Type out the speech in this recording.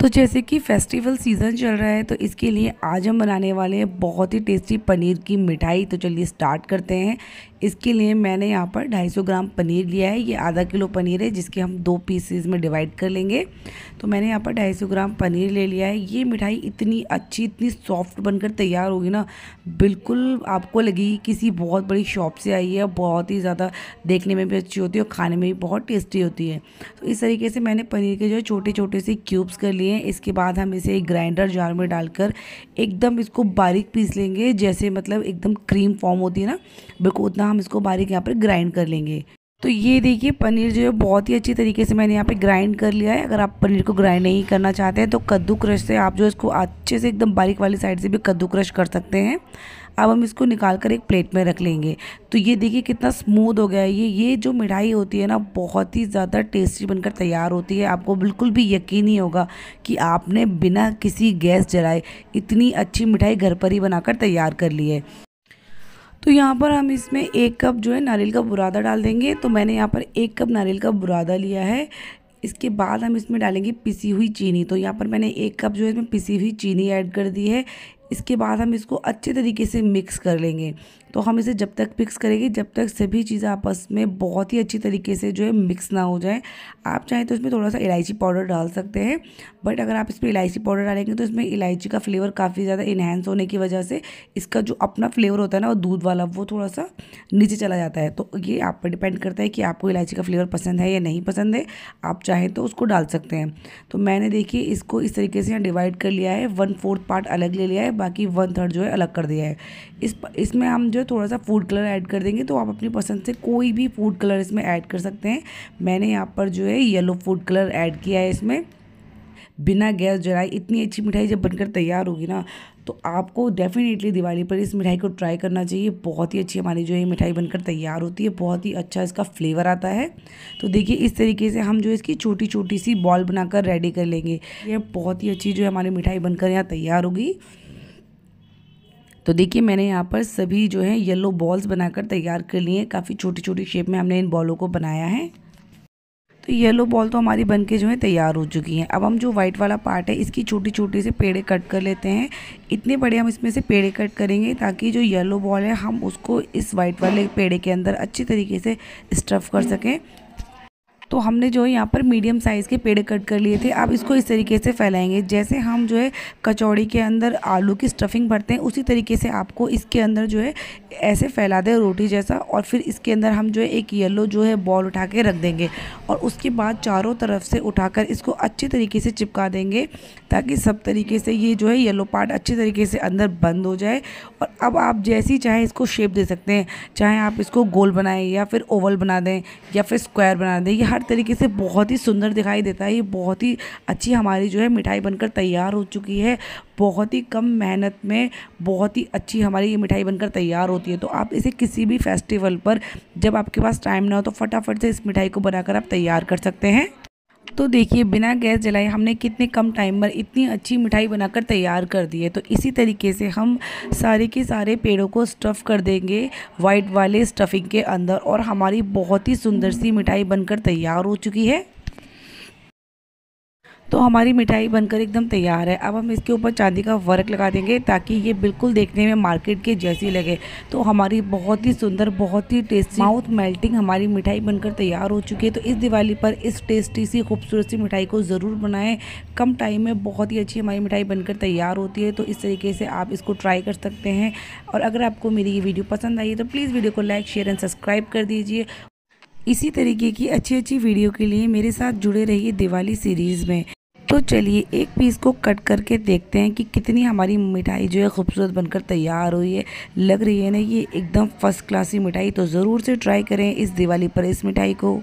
तो जैसे कि फेस्टिवल सीज़न चल रहा है तो इसके लिए आज हम बनाने वाले हैं बहुत ही टेस्टी पनीर की मिठाई तो चलिए स्टार्ट करते हैं इसके लिए मैंने यहाँ पर 250 ग्राम पनीर लिया है ये आधा किलो पनीर है जिसके हम दो पीसेस में डिवाइड कर लेंगे तो मैंने यहाँ पर 250 ग्राम पनीर ले लिया है ये मिठाई इतनी अच्छी इतनी सॉफ्ट बनकर तैयार होगी ना बिल्कुल आपको लगी किसी बहुत बड़ी शॉप से आई है बहुत ही ज़्यादा देखने में भी अच्छी होती है और खाने में भी बहुत टेस्टी होती है तो इस तरीके से मैंने पनीर के जो है छोटे छोटे से क्यूब्स कर लिए हैं इसके बाद हम इसे एक ग्राइंडर जार में डालकर एकदम इसको बारीक पीस लेंगे जैसे मतलब एकदम क्रीम फॉर्म होती है ना बिल्कुल उतना हम इसको बारीक यहाँ पर ग्राइंड कर लेंगे तो ये देखिए पनीर जो है बहुत ही अच्छी तरीके से मैंने यहाँ पे ग्राइंड कर लिया है अगर आप पनीर को ग्राइंड नहीं करना चाहते हैं तो कद्दू क्रश से आप जो इसको अच्छे से एकदम बारीक वाली साइड से भी कद्दू क्रश कर सकते हैं अब हम इसको निकाल कर एक प्लेट में रख लेंगे तो ये देखिए कितना स्मूथ हो गया है ये ये जो मिठाई होती है ना बहुत ही ज़्यादा टेस्टी बनकर तैयार होती है आपको बिल्कुल भी यकीन नहीं होगा कि आपने बिना किसी गैस जलाए इतनी अच्छी मिठाई घर पर ही बनाकर तैयार कर ली है तो यहाँ पर हम इसमें एक कप जो है नारियल का बुरादा डाल देंगे तो मैंने यहाँ पर एक कप नारियल का बुरादा लिया है इसके बाद हम इसमें डालेंगे पिसी हुई चीनी तो यहाँ पर मैंने एक कप जो है इसमें पिसी हुई चीनी ऐड कर दी है इसके बाद हम इसको अच्छे तरीके से मिक्स कर लेंगे तो हम इसे जब तक मिक्स करेंगे जब तक सभी चीज़ें आपस में बहुत ही अच्छी तरीके से जो है मिक्स ना हो जाए आप चाहें तो इसमें थोड़ा सा इलायची पाउडर डाल सकते हैं बट अगर आप इसमें इलायची पाउडर डालेंगे तो इसमें इलायची का फ्लेवर काफ़ी ज़्यादा इन्हेंस होने की वजह से इसका जो अपना फ्लेवर होता है ना वो दूध वाला वो थोड़ा सा नीचे चला जाता है तो ये आप पर डिपेंड करता है कि आपको इलायची का फ्लेवर पसंद है या नहीं पसंद है आप चाहें तो उसको डाल सकते हैं तो मैंने देखिए इसको इस तरीके से यहाँ डिवाइड कर लिया है वन फोर्थ पार्ट अलग ले लिया है बाकी वन थर्ड जो है अलग कर दिया है इस इसमें हम जो है थोड़ा सा फूड कलर ऐड कर देंगे तो आप अपनी पसंद से कोई भी फूड कलर इसमें ऐड कर सकते हैं मैंने यहाँ पर जो है येलो फूड कलर ऐड किया है इसमें बिना गैस जलाए इतनी अच्छी मिठाई जब बनकर तैयार होगी ना तो आपको डेफिनेटली दिवाली पर इस मिठाई को ट्राई करना चाहिए बहुत ही अच्छी हमारी जो ये मिठाई बनकर तैयार होती है बहुत ही अच्छा इसका फ्लेवर आता है तो देखिए इस तरीके से हम जो इसकी छोटी छोटी सी बॉल बनाकर रेडी कर लेंगे ये बहुत ही अच्छी जो है हमारी मिठाई बनकर यहाँ तैयार होगी तो देखिए मैंने यहाँ पर सभी जो है येलो बॉल्स बनाकर तैयार कर लिए हैं काफ़ी छोटी छोटी शेप में हमने इन बॉलों को बनाया है तो येलो बॉल तो हमारी बन के जो है तैयार हो चुकी हैं अब हम जो व्हाइट वाला पार्ट है इसकी छोटी छोटी से पेड़े कट कर लेते हैं इतने बड़े हम इसमें से पेड़े कट करेंगे ताकि जो येलो बॉल है हम उसको इस वाइट वाले पेड़े के अंदर अच्छी तरीके से स्टफ़ कर सकें तो हमने जो है यहाँ पर मीडियम साइज़ के पेड़े कट कर लिए थे अब इसको इस तरीके से फैलाएंगे जैसे हम जो है कचौड़ी के अंदर आलू की स्टफिंग भरते हैं उसी तरीके से आपको इसके अंदर जो है ऐसे फैला दें रोटी जैसा और फिर इसके अंदर हम जो है एक येलो जो है बॉल उठा के रख देंगे और उसके बाद चारों तरफ से उठाकर इसको अच्छे तरीके से चिपका देंगे ताकि सब तरीके से ये जो है येलो पार्ट अच्छे तरीके से अंदर बंद हो जाए और अब आप जैसी चाहे इसको शेप दे सकते हैं चाहे आप इसको गोल बनाएं या फिर ओवल बना दें या फिर स्क्वायर बना दें यह हर हर तरीके से बहुत ही सुंदर दिखाई देता है ये बहुत ही अच्छी हमारी जो है मिठाई बनकर तैयार हो चुकी है बहुत ही कम मेहनत में बहुत ही अच्छी हमारी ये मिठाई बनकर तैयार होती है तो आप इसे किसी भी फेस्टिवल पर जब आपके पास टाइम ना हो तो फटाफट से इस मिठाई को बनाकर आप तैयार कर सकते हैं तो देखिए बिना गैस जलाए हमने कितने कम टाइम पर इतनी अच्छी मिठाई बनाकर तैयार कर दी है तो इसी तरीके से हम सारे के सारे पेड़ों को स्टफ़ कर देंगे वाइट वाले स्टफिंग के अंदर और हमारी बहुत ही सुंदर सी मिठाई बनकर तैयार हो चुकी है तो हमारी मिठाई बनकर एकदम तैयार है अब हम इसके ऊपर चांदी का वर्क लगा देंगे ताकि ये बिल्कुल देखने में मार्केट के जैसी लगे तो हमारी बहुत ही सुंदर बहुत ही टेस्टी माउथ मेल्टिंग हमारी मिठाई बनकर तैयार हो चुकी है तो इस दिवाली पर इस टेस्टी सी खूबसूरत सी मिठाई को ज़रूर बनाएँ कम टाइम में बहुत ही अच्छी हमारी मिठाई बनकर तैयार होती है तो इस तरीके से आप इसको ट्राई कर सकते हैं और अगर आपको मेरी ये वीडियो पसंद आई है तो प्लीज़ वीडियो को लाइक शेयर एंड सब्सक्राइब कर दीजिए इसी तरीके की अच्छी अच्छी वीडियो के लिए मेरे साथ जुड़े रहिए दिवाली सीरीज़ में तो चलिए एक पीस को कट करके देखते हैं कि कितनी हमारी मिठाई जो है खूबसूरत बनकर तैयार हुई है लग रही है ना ये एकदम फर्स्ट क्लासी मिठाई तो ज़रूर से ट्राई करें इस दिवाली पर इस मिठाई को